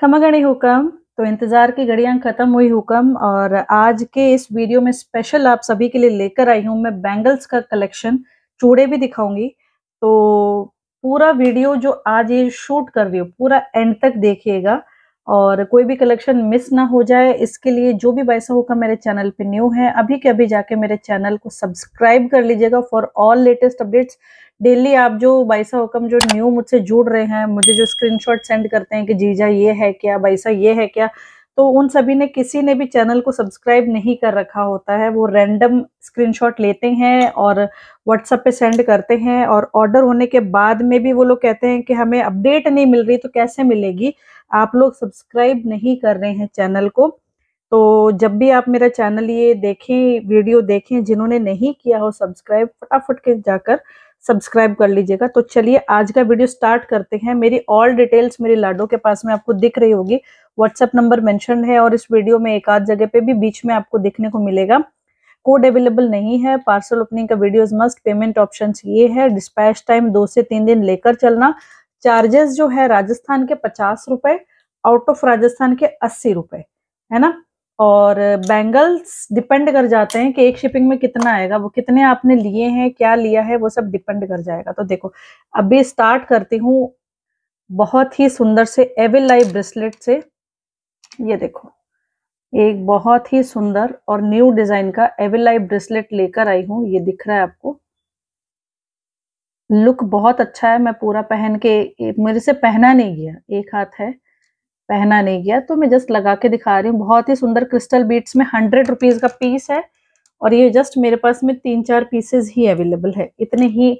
खमागणी हुक्म तो इंतज़ार की घड़ियां ख़त्म हुई हुक्म और आज के इस वीडियो में स्पेशल आप सभी के लिए लेकर आई हूं मैं बैंगल्स का कलेक्शन चूड़े भी दिखाऊंगी तो पूरा वीडियो जो आज ये शूट कर रही हूँ पूरा एंड तक देखिएगा और कोई भी कलेक्शन मिस ना हो जाए इसके लिए जो भी बाइसा होगा मेरे चैनल पे न्यू है अभी के अभी जाके मेरे चैनल को सब्सक्राइब कर लीजिएगा for all latest updates daily आप जो बाइसा हुक्म जो न्यू मुझसे जुड़ रहे हैं मुझे जो स्क्रीनशॉट सेंड करते हैं कि जीजा ये है क्या बाइसा ये है क्या तो उन सभी ने किसी ने भी चैनल को सब्सक्राइब नहीं कर रखा होता है वो रैंडम स्क्रीनशॉट लेते हैं और व्हाट्सएप पे सेंड करते हैं और ऑर्डर होने के बाद में भी वो लोग कहते हैं कि हमें अपडेट नहीं मिल रही तो कैसे मिलेगी आप लोग सब्सक्राइब नहीं कर रहे हैं चैनल को तो जब भी आप मेरा चैनल ये देखें वीडियो देखें जिन्होंने नहीं किया हो सब्सक्राइब फटाफट के जाकर सब्सक्राइब कर लीजिएगा तो चलिए आज का वीडियो स्टार्ट करते हैं मेरी ऑल डिटेल्स मेरे लाडो के पास में आपको दिख रही होगी व्हाट्सएप नंबर मैंशन है और इस वीडियो में एक आध जगह पे भी बीच में आपको देखने को मिलेगा कोड अवेलेबल नहीं है पार्सल ओपनिंग का वीडियो मस्ट पेमेंट ऑप्शन ये है डिस्पैच टाइम दो से तीन दिन लेकर चलना चार्जेस जो है राजस्थान के पचास रुपए आउट ऑफ राजस्थान के अस्सी रुपए है ना और बैंगल्स डिपेंड कर जाते हैं कि एक शिपिंग में कितना आएगा वो कितने आपने लिए हैं क्या लिया है वो सब डिपेंड कर जाएगा तो देखो अभी स्टार्ट करती हूँ बहुत ही सुंदर से एविल लाइव ब्रेसलेट से ये देखो एक बहुत ही सुंदर और न्यू डिजाइन का एविल लाइव ब्रेसलेट लेकर आई हूँ ये दिख रहा है आपको लुक बहुत अच्छा है मैं पूरा पहन के मेरे से पहना नहीं गया एक हाथ है पहना नहीं गया तो मैं जस्ट लगा के दिखा रही हूँ बहुत ही सुंदर क्रिस्टल बीट्स में हंड्रेड रुपीज़ का पीस है और ये जस्ट मेरे पास में तीन चार पीसेस ही अवेलेबल है इतने ही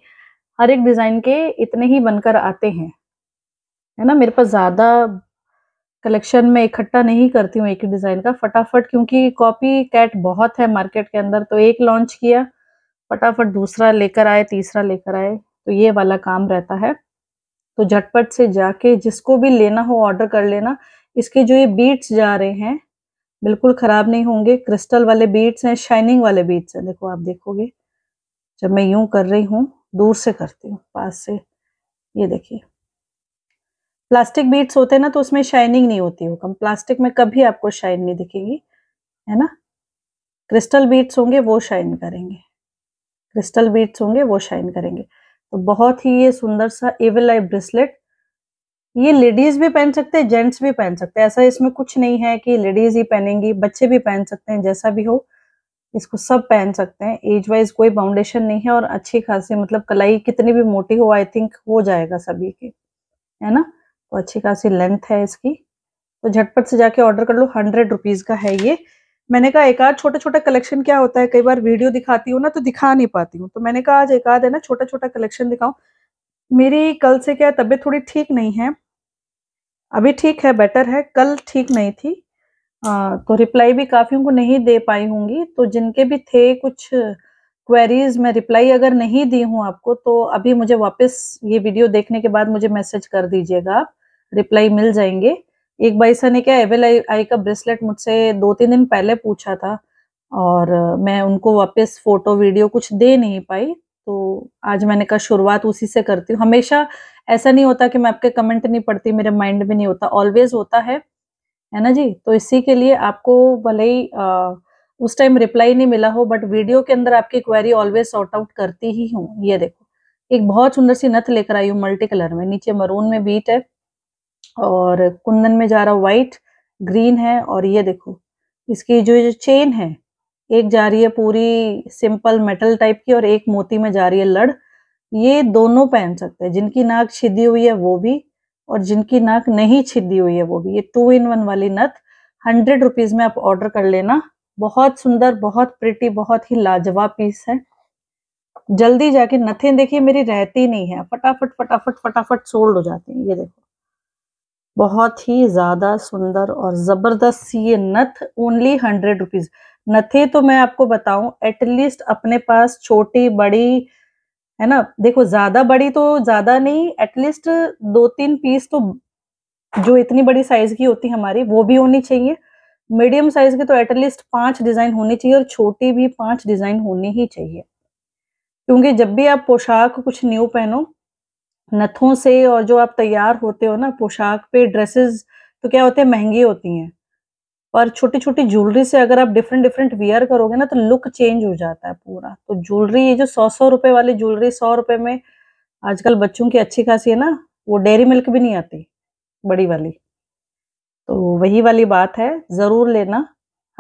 हर एक डिज़ाइन के इतने ही बनकर आते हैं है ना मेरे पास ज़्यादा कलेक्शन में इकट्ठा नहीं करती हूँ एक ही डिज़ाइन का फटाफट क्योंकि कॉपी कैट बहुत है मार्केट के अंदर तो एक लॉन्च किया फटाफट दूसरा लेकर आए तीसरा लेकर आए तो ये वाला काम रहता है तो झटपट से जाके जिसको भी लेना हो ऑर्डर कर लेना इसके जो ये बीट्स जा रहे हैं बिल्कुल ख़राब नहीं होंगे क्रिस्टल वाले बीट्स हैं शाइनिंग वाले बीट्स हैं देखो आप देखोगे जब मैं यूं कर रही हूँ दूर से करती हूँ पास से ये देखिए प्लास्टिक बीट्स होते हैं ना तो उसमें शाइनिंग नहीं होती हो कम प्लास्टिक में कभी आपको शाइन नहीं दिखेगी है ना क्रिस्टल बीट्स होंगे वो शाइन करेंगे क्रिस्टल बीट्स होंगे वो शाइन करेंगे तो बहुत ही ये सुंदर सा एवल आई ब्रेसलेट ये लेडीज भी पहन सकते हैं जेंट्स भी पहन सकते हैं ऐसा इसमें कुछ नहीं है कि लेडीज ही पहनेंगी बच्चे भी पहन सकते हैं जैसा भी हो इसको सब पहन सकते हैं एज वाइज कोई बाउंडेशन नहीं है और अच्छी खासी मतलब कलाई कितनी भी मोटी हो आई थिंक हो जाएगा सभी की है ना तो अच्छी खासी लेंथ है इसकी तो झटपट से जाके ऑर्डर कर लो हंड्रेड रुपीज का है ये मैंने कहा एक आध छोटा छोटा कलेक्शन क्या होता है कई बार वीडियो दिखाती हूँ ना तो दिखा नहीं पाती हूँ तो मैंने कहा आज एक आध है ना छोटा छोटा कलेक्शन दिखाऊं मेरी कल से क्या तबीयत थोड़ी ठीक नहीं है अभी ठीक है बेटर है कल ठीक नहीं थी आ, तो रिप्लाई भी काफ़ी को नहीं दे पाई होंगी तो जिनके भी थे कुछ क्वेरीज में रिप्लाई अगर नहीं दी हूँ आपको तो अभी मुझे वापस ये वीडियो देखने के बाद मुझे मैसेज कर दीजिएगा आप रिप्लाई मिल जाएंगे एक बाइसा ने क्या एवेल आई, आई का ब्रेसलेट मुझसे दो तीन दिन पहले पूछा था और मैं उनको वापस फोटो वीडियो कुछ दे नहीं पाई तो आज मैंने कहा शुरुआत उसी से करती हूँ हमेशा ऐसा नहीं होता कि मैं आपके कमेंट नहीं पढ़ती मेरे माइंड में नहीं होता ऑलवेज होता है है ना जी तो इसी के लिए आपको भले ही उस टाइम रिप्लाई नहीं मिला हो बट वीडियो के अंदर आपकी क्वेरी ऑलवेज सॉर्ट आउट करती ही हूँ ये देखो एक बहुत सुंदर सी नथ लेकर आई हूँ मल्टी कलर में नीचे मरून में बीट है और कुंदन में जा रहा वाइट ग्रीन है और ये देखो इसकी जो जो चेन है एक जा रही है पूरी सिंपल मेटल टाइप की और एक मोती में जा रही है लड़ ये दोनों पहन सकते हैं जिनकी नाक छिदी हुई है वो भी और जिनकी नाक नहीं छिदी हुई है वो भी ये टू इन वन वाली नथ हंड्रेड रुपीज में आप ऑर्डर कर लेना बहुत सुंदर बहुत प्रिटी बहुत ही लाजवाब पीस है जल्दी जाके नथें देखिए मेरी रहती नहीं है फटाफट फटाफट फटाफट सोल्ड हो जाती हैं ये देखो बहुत ही ज़्यादा सुंदर और ज़बरदस्त सी ये नथ ओनली हंड्रेड रुपीज़ नथे तो मैं आपको बताऊं एटलीस्ट अपने पास छोटी बड़ी है ना देखो ज़्यादा बड़ी तो ज़्यादा नहीं एटलीस्ट दो तीन पीस तो जो इतनी बड़ी साइज़ की होती है हमारी वो भी होनी चाहिए मीडियम साइज़ की तो एटलीस्ट पांच डिज़ाइन होनी चाहिए और छोटी भी पांच डिज़ाइन होनी ही चाहिए क्योंकि जब भी आप पोशाक कुछ न्यू पहनो नथों से और जो आप तैयार होते हो ना पोशाक पे ड्रेसेस तो क्या होते हैं महंगी होती हैं और छोटी छोटी ज्वेलरी से अगर आप डिफरेंट डिफरेंट वियर करोगे ना तो लुक चेंज हो जाता है पूरा तो ज्वेलरी ये जो सौ सौ रुपए वाली ज्वेलरी सौ रुपए में आजकल बच्चों की अच्छी खासी है ना वो डेयरी मिल्क भी नहीं आती बड़ी वाली तो वही वाली बात है ज़रूर लेना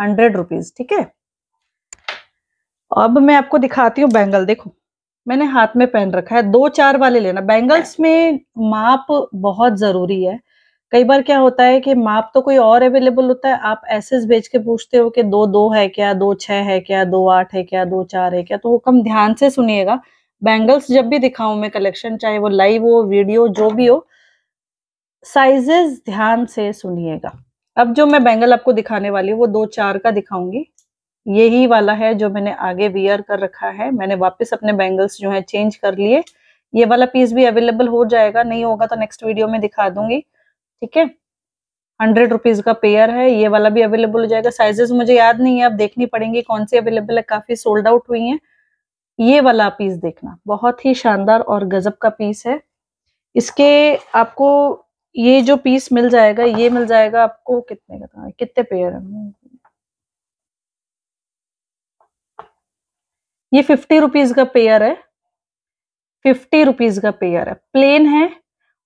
हंड्रेड रुपीज़ ठीक है अब मैं आपको दिखाती हूँ बैंगल देखो मैंने हाथ में पहन रखा है दो चार वाले लेना बैंगल्स में माप बहुत जरूरी है कई बार क्या होता है कि माप तो कोई और अवेलेबल होता है आप ऐसे बेच के पूछते हो कि दो दो है क्या दो छह है क्या दो आठ है क्या दो चार है क्या तो वो कम ध्यान से सुनिएगा बैंगल्स जब भी दिखाऊं मैं कलेक्शन चाहे वो लाइव हो वीडियो जो भी हो साइजेस ध्यान से सुनिएगा अब जो मैं बैंगल आपको दिखाने वाली हूँ वो दो चार का दिखाऊंगी यही वाला है जो मैंने आगे वियर कर रखा है मैंने वापस अपने बैंगल्स जो है चेंज कर लिए ये वाला पीस भी अवेलेबल हो जाएगा नहीं होगा तो नेक्स्ट वीडियो में दिखा दूंगी ठीक है हंड्रेड रुपीज का पेयर है ये वाला भी अवेलेबल हो जाएगा साइजेस मुझे याद नहीं है अब देखनी पड़ेंगी कौन सी अवेलेबल है काफी सोल्ड आउट हुई है ये वाला पीस देखना बहुत ही शानदार और गजब का पीस है इसके आपको ये जो पीस मिल जाएगा ये मिल जाएगा आपको कितने का कितने पेयर है ये फिफ्टी रुपीज का पेयर है फिफ्टी रुपीज का पेयर है प्लेन है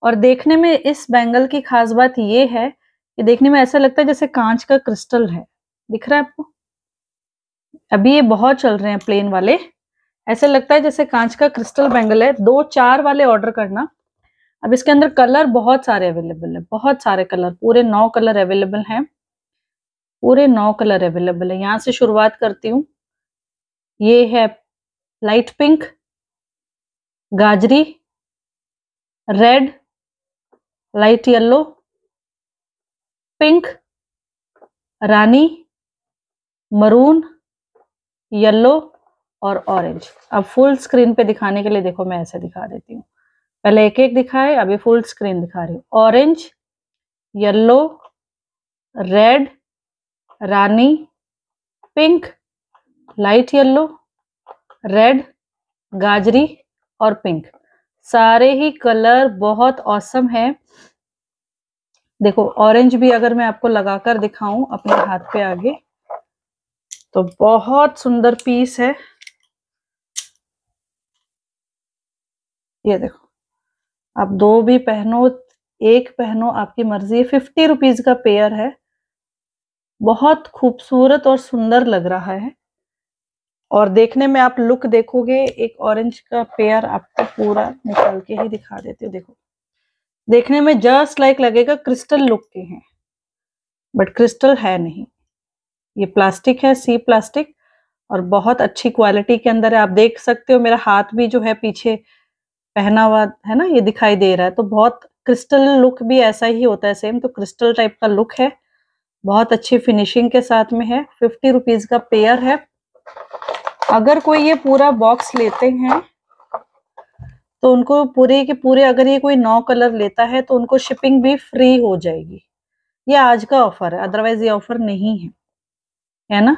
और देखने में इस बैंगल की खास बात ये है कि देखने में ऐसा लगता है जैसे कांच का क्रिस्टल है दिख रहा है आपको अभी ये बहुत चल रहे हैं प्लेन वाले ऐसे लगता है जैसे कांच का क्रिस्टल बैंगल है दो चार वाले ऑर्डर करना अब इसके अंदर कलर बहुत सारे अवेलेबल है बहुत सारे कलर पूरे नौ कलर अवेलेबल हैं पूरे नौ कलर अवेलेबल है यहाँ से शुरुआत करती हूँ ये है लाइट पिंक गाजरी रेड लाइट येलो पिंक रानी मरून येलो और ऑरेंज अब फुल स्क्रीन पे दिखाने के लिए देखो मैं ऐसे दिखा देती हूँ पहले एक एक दिखाए अभी फुल स्क्रीन दिखा रही हूँ ऑरेंज येलो रेड रानी पिंक लाइट येलो रेड गाजरी और पिंक सारे ही कलर बहुत औसम है देखो ऑरेंज भी अगर मैं आपको लगाकर दिखाऊं अपने हाथ पे आगे तो बहुत सुंदर पीस है ये देखो आप दो भी पहनो एक पहनो आपकी मर्जी फिफ्टी रुपीज का पेयर है बहुत खूबसूरत और सुंदर लग रहा है और देखने में आप लुक देखोगे एक ऑरेंज का पेयर आपको पूरा निकाल के ही दिखा देते हो देखो देखने में जस्ट लाइक लगेगा क्रिस्टल लुक के हैं बट क्रिस्टल है नहीं ये प्लास्टिक है सी प्लास्टिक और बहुत अच्छी क्वालिटी के अंदर है आप देख सकते हो मेरा हाथ भी जो है पीछे पहना हुआ है ना ये दिखाई दे रहा है तो बहुत क्रिस्टल लुक भी ऐसा ही होता है सेम तो क्रिस्टल टाइप का लुक है बहुत अच्छी फिनिशिंग के साथ में है फिफ्टी रुपीज का पेयर है अगर कोई ये पूरा बॉक्स लेते हैं तो उनको पूरे के पूरे अगर ये कोई नौ कलर लेता है तो उनको शिपिंग भी फ्री हो जाएगी ये आज का ऑफर है अदरवाइज ये ऑफर नहीं है है ना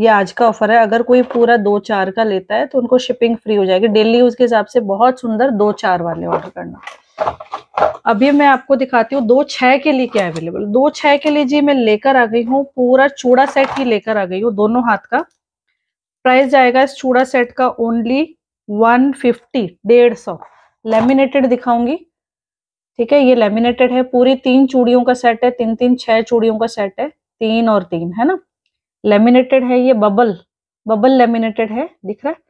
ये आज का ऑफर है अगर कोई पूरा दो चार का लेता है तो उनको शिपिंग फ्री हो जाएगी डेली यूज के हिसाब से बहुत सुंदर दो चार वाले ऑर्डर करना अभी मैं आपको दिखाती हूँ दो छह के लिए क्या अवेलेबल दो छह के लिए जी मैं लेकर आ गई हूँ पूरा चूड़ा सेट ही लेकर आ गई हूँ दोनों हाथ का प्राइस जाएगा इस चूड़ा सेट का ओनली वन फिफ्टी डेढ़ सौ लेमिनेटेड दिखाऊंगी ठीक है ये लेमिनेटेड है पूरी तीन चूड़ियों का सेट है तीन तीन छह चूड़ियों का सेट है तीन और तीन है ना लेमिनेटेड है ये बबल बबल लेमिनेटेड है दिख रहा है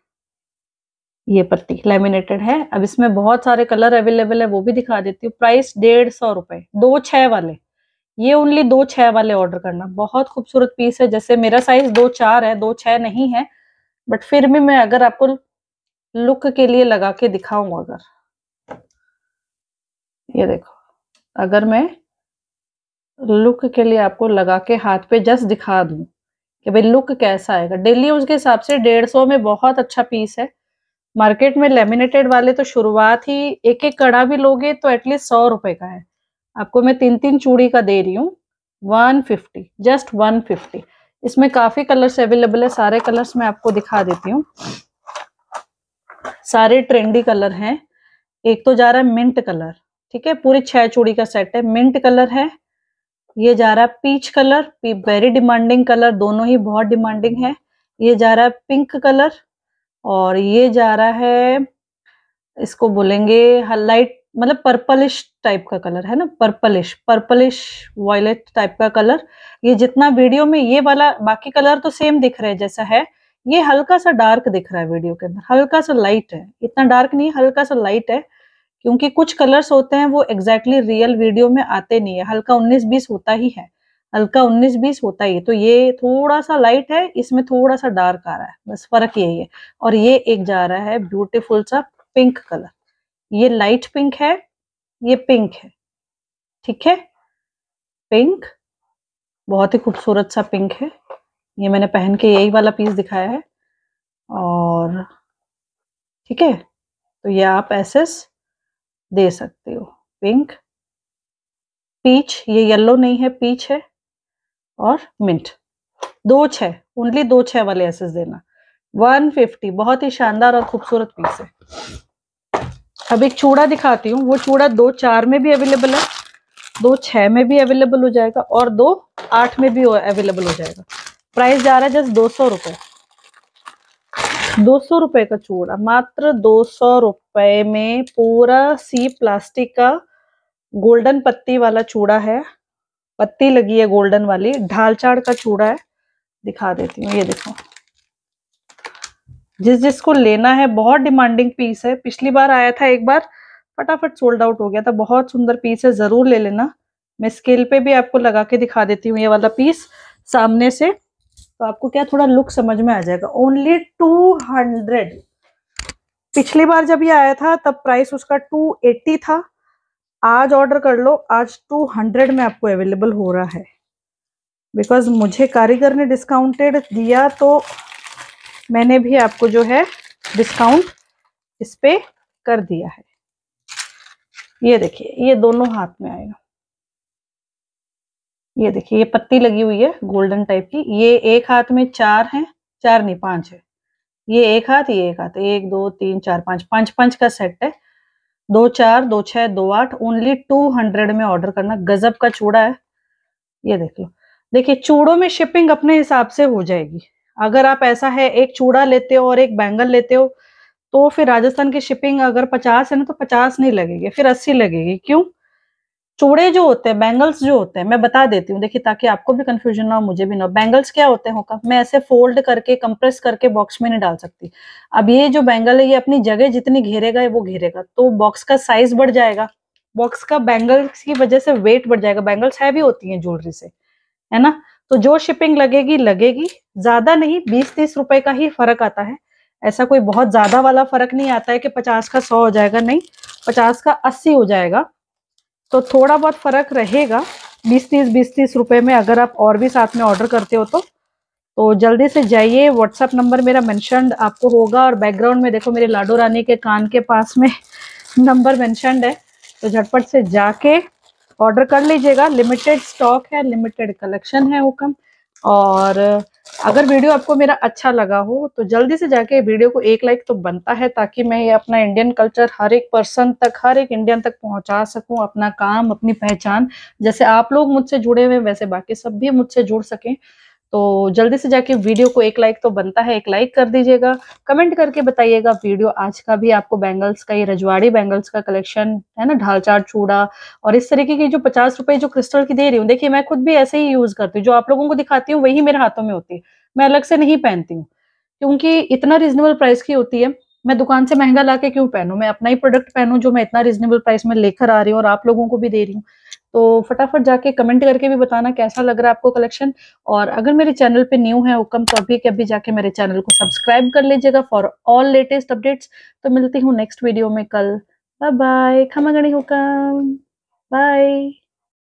ये पत्ती लेमिनेटेड है अब इसमें बहुत सारे कलर अवेलेबल है वो भी दिखा देती हूँ प्राइस डेढ़ सौ रुपए दो छह वाले ये ओनली दो छह वाले ऑर्डर करना बहुत खूबसूरत पीस है जैसे मेरा साइज दो चार है दो छह नहीं है बट फिर भी मैं अगर आपको लुक के लिए लगा के दिखाऊंगा अगर ये देखो अगर मैं लुक के लिए आपको लगा के हाथ पे जस्ट दिखा दूं कि भाई लुक कैसा आएगा डेली उसके हिसाब से डेढ़ सौ में बहुत अच्छा पीस है मार्केट में लेमिनेटेड वाले तो शुरुआत ही एक एक कड़ा भी लोगे तो एटलीस्ट सौ रुपए का है आपको मैं तीन तीन चूड़ी का दे रही हूँ one fifty just one fifty इसमें काफी कलर्स अवेलेबल है सारे कलर्स मैं आपको दिखा देती हूँ सारे ट्रेंडी कलर हैं एक तो जा रहा है मिंट कलर ठीक है पूरी छह चूड़ी का सेट है मिंट कलर है ये जा रहा है peach colour very demanding colour दोनों ही बहुत डिमांडिंग है ये जा रहा है पिंक कलर और ये जा रहा है इसको बोलेंगे लाइट मतलब पर्पलिश टाइप का कलर है ना पर्पलिश पर्पलिश वॉयलेट टाइप का कलर ये जितना वीडियो में ये वाला बाकी कलर तो सेम दिख रहा है जैसा है ये हल्का सा डार्क दिख रहा है वीडियो के अंदर हल्का सा लाइट है इतना डार्क नहीं हल्का सा लाइट है क्योंकि कुछ कलर्स होते हैं वो एग्जैक्टली exactly रियल वीडियो में आते नहीं है हल्का 19-20 होता ही है हल्का 19-20 होता ही है तो ये थोड़ा सा लाइट है इसमें थोड़ा सा डार्क आ रहा है बस फर्क यही है और ये एक जा रहा है ब्यूटीफुल सा पिंक कलर ये लाइट पिंक है ये पिंक है ठीक है पिंक बहुत ही खूबसूरत सा पिंक है ये मैंने पहन के यही वाला पीस दिखाया है और ठीक है तो ये आप एसेस दे सकते हो पिंक पीच ये येलो नहीं है पीच है और मिंट दो छः ओनली दो छः वाले एसेस देना वन फिफ्टी बहुत ही शानदार और खूबसूरत पीस है अब एक चूड़ा दिखाती हूँ वो चूड़ा दो चार में भी अवेलेबल है दो छ में भी अवेलेबल हो जाएगा और दो आठ में भी अवेलेबल हो जाएगा प्राइस जा रहा है जस्ट दो सौ रुपए दो सौ रुपए का चूड़ा मात्र दो सौ रुपए में पूरा सी प्लास्टिक का गोल्डन पत्ती वाला चूड़ा है पत्ती लगी है गोल्डन वाली ढाल चाड़ का चूड़ा है दिखा देती हूँ ये देखो जिस जिसको लेना है बहुत डिमांडिंग पीस है पिछली बार आया था एक बार फटाफट सोल्ड आउट हो गया था बहुत सुंदर पीस है ज़रूर ले लेना मैं स्केल पे भी आपको लगा के दिखा देती हूँ ये वाला पीस सामने से तो आपको क्या थोड़ा लुक समझ में आ जाएगा ओनली टू हंड्रेड पिछली बार जब ये आया था तब प्राइस उसका टू एट्टी था आज ऑर्डर कर लो आज टू हंड्रेड में आपको अवेलेबल हो रहा है बिकॉज मुझे कारीगर ने डिस्काउंटेड दिया तो मैंने भी आपको जो है डिस्काउंट इस पर कर दिया है ये देखिए ये दोनों हाथ में आएगा ये देखिए ये पत्ती लगी हुई है गोल्डन टाइप की ये एक हाथ में चार है चार नहीं पांच है ये एक हाथ ये एक हाथ एक दो तीन चार पांच पांच पांच का सेट है दो चार दो छह दो आठ ओनली टू हंड्रेड में ऑर्डर करना गजब का चूड़ा है ये देख लो देखिए चूड़ों में शिपिंग अपने हिसाब से हो जाएगी अगर आप ऐसा है एक चूड़ा लेते हो और एक बैंगल लेते हो तो फिर राजस्थान की शिपिंग अगर पचास है ना तो पचास नहीं लगेगी फिर अस्सी लगेगी क्यों चूड़े जो होते हैं बैंगल्स जो होते हैं मैं बता देती हूँ देखिए ताकि आपको भी कंफ्यूजन ना हो मुझे भी ना हो बैंगल्स क्या होते हैं होगा मैं ऐसे फोल्ड करके कंप्रेस करके बॉक्स में नहीं डाल सकती अब ये जो बैंगल है ये अपनी जगह जितनी घेरेगा वो घेरेगा तो बॉक्स का साइज बढ़ जाएगा बॉक्स का बैंगल्स की वजह से वेट बढ़ जाएगा बैंगल्स हैवी होती हैं ज्वेलरी से है ना तो जो शिपिंग लगेगी लगेगी ज्यादा नहीं बीस तीस रुपए का ही फर्क आता है ऐसा कोई बहुत ज्यादा वाला फर्क नहीं आता है कि पचास का सौ हो जाएगा नहीं पचास का अस्सी हो जाएगा तो थोड़ा बहुत फर्क रहेगा बीस तीस बीस तीस रुपये में अगर आप और भी साथ में ऑर्डर करते हो तो तो जल्दी से जाइए व्हाट्सअप नंबर मेरा मैंशन आपको होगा और बैकग्राउंड में देखो मेरे लाडो रानी के कान के पास में नंबर मैंशन है तो झटपट से जाके ऑर्डर कर लीजिएगा लिमिटेड स्टॉक है लिमिटेड कलेक्शन है हुक्म और अगर वीडियो आपको मेरा अच्छा लगा हो तो जल्दी से जाके वीडियो को एक लाइक तो बनता है ताकि मैं ये अपना इंडियन कल्चर हर एक पर्सन तक हर एक इंडियन तक पहुंचा सकूं अपना काम अपनी पहचान जैसे आप लोग मुझसे जुड़े हुए वैसे बाकी सब भी मुझसे जुड़ सकें तो जल्दी से जाके वीडियो को एक लाइक तो बनता है एक लाइक कर दीजिएगा कमेंट करके बताइएगा वीडियो आज का भी आपको बैंगल्स का ये रजवाड़ी बैंगल्स का कलेक्शन है ना ढालचार चूड़ा और इस तरीके की जो पचास रुपए जो क्रिस्टल की दे रही हूँ देखिए मैं खुद भी ऐसे ही यूज करती हूँ जो आप लोगों को दिखाती हूँ वही मेरे हाथों में होती है मैं अलग से नहीं पहनती हूँ क्योंकि इतना रिजनेबल प्राइस की होती है मैं दुकान से महंगा ला के क्यों पहनू मैं अपना ही प्रोडक्ट पहनू जो मैं इतना रिजनेबल प्राइस में लेकर आ रही हूँ और आप लोगों को भी दे रही हूँ तो फटाफट जाके कमेंट करके भी बताना कैसा लग रहा है आपको कलेक्शन और अगर मेरे चैनल पे न्यू है हुक्म तो अभी के अभी जाके मेरे चैनल को सब्सक्राइब कर लीजिएगा फॉर ऑल लेटेस्ट अपडेट्स तो मिलती हूँ नेक्स्ट वीडियो में कल बाय बाय गणी हुक्म बाय